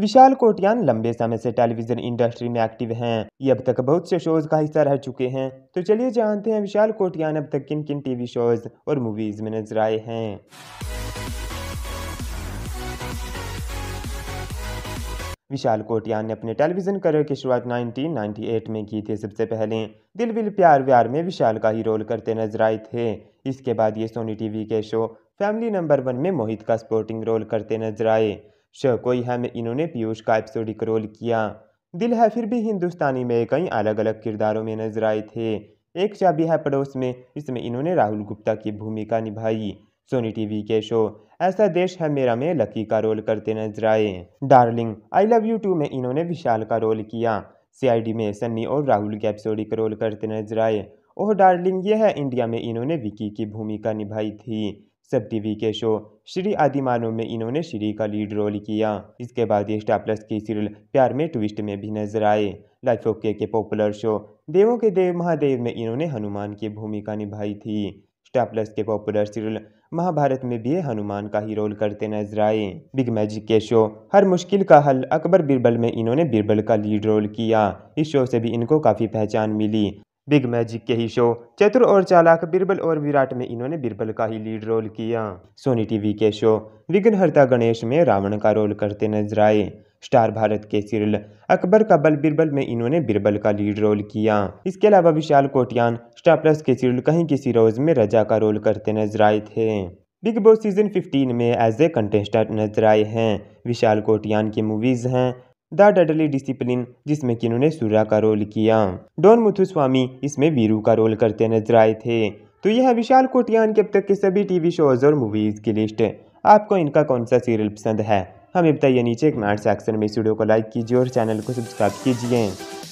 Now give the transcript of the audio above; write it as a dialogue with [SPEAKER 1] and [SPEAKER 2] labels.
[SPEAKER 1] विशाल कोटियान लंबे समय से टेलीविजन इंडस्ट्री में एक्टिव हैं ये अब तक बहुत से शोज का हिस्सा रह चुके हैं तो चलिए जानते हैं विशाल कोटियान अब तक किन किन टीवी शोज और मूवीज में नजर आए हैं विशाल कोटियान ने अपने टेलीविजन करियर की शुरुआत 1998 में की थी सबसे पहले दिल विल प्यार व्यार में विशाल का ही रोल करते नजर आए थे इसके बाद ये सोनी टीवी के शो फैमिली नंबर वन में मोहित का सपोर्टिंग रोल करते नजर आए शकोई है इन्होंने पीयूष का एपिसोडिक रोल किया दिल है फिर भी हिंदुस्तानी में कई अलग अलग किरदारों में नजर आए थे एक चाबी है पड़ोस में इसमें इन्होंने राहुल गुप्ता की भूमिका निभाई सोनी टीवी के शो ऐसा देश है मेरा में लकी का रोल करते नजर आए darling I love you too में इन्होंने विशाल का रोल किया सीआईडी में सन्नी और राहुल के एपिसोडिक रोल करते नजर आए ओह डार्लिंग यह है इंडिया में इन्होंने विकी की भूमिका निभाई थी सब टीवी के शो श्री आदिमानों में इन्होंने श्री का लीड रोल किया इसके बाद ये स्टार प्लस की सीरियल प्यार में ट्विस्ट में भी नजर आए लाइफ ओके के पॉपुलर शो देवों के देव महादेव में इन्होंने हनुमान की भूमिका निभाई थी स्टार प्लस के पॉपुलर सीरियल महाभारत में भी हनुमान का ही रोल करते नजर आए बिग मैजिक के शो हर मुश्किल का हल अकबर बीरबल में इन्होंने बीरबल का लीड रोल किया इस शो से भी इनको काफ़ी पहचान मिली बिग मैजिक के ही शो चतुर और चालाक बिरबल और विराट में इन्होंने बिरबल का ही लीड रोल किया सोनी टीवी के शो विघ्नहर्ता गणेश में रावण का रोल करते नजर आए स्टार भारत के सीरियल अकबर का बल बिरबल में इन्होंने बिरबल का लीड रोल किया इसके अलावा विशाल कोटियान स्टार प्लस के सीरियल कहीं किसी रोज में रजा का रोल करते नजर आए थे बिग बॉस सीजन 15 में एज ए कंटेस्टेंट नजर आए हैं विशाल कोटियान की मूवीज हैं द डडली डिसिप्लिन जिसमें कि इन्होंने सूर्या का रोल किया डॉन मुथुस्वामी इसमें वीरू का रोल करते नजर आए थे तो यह विशाल कोटियान के अब तक के सभी टीवी शोज और मूवीज की लिस्ट आपको इनका कौन सा सीरियल पसंद है हमें बताइए नीचे कमेंट सेक्शन में इस वीडियो को लाइक कीजिए और चैनल को सब्सक्राइब कीजिए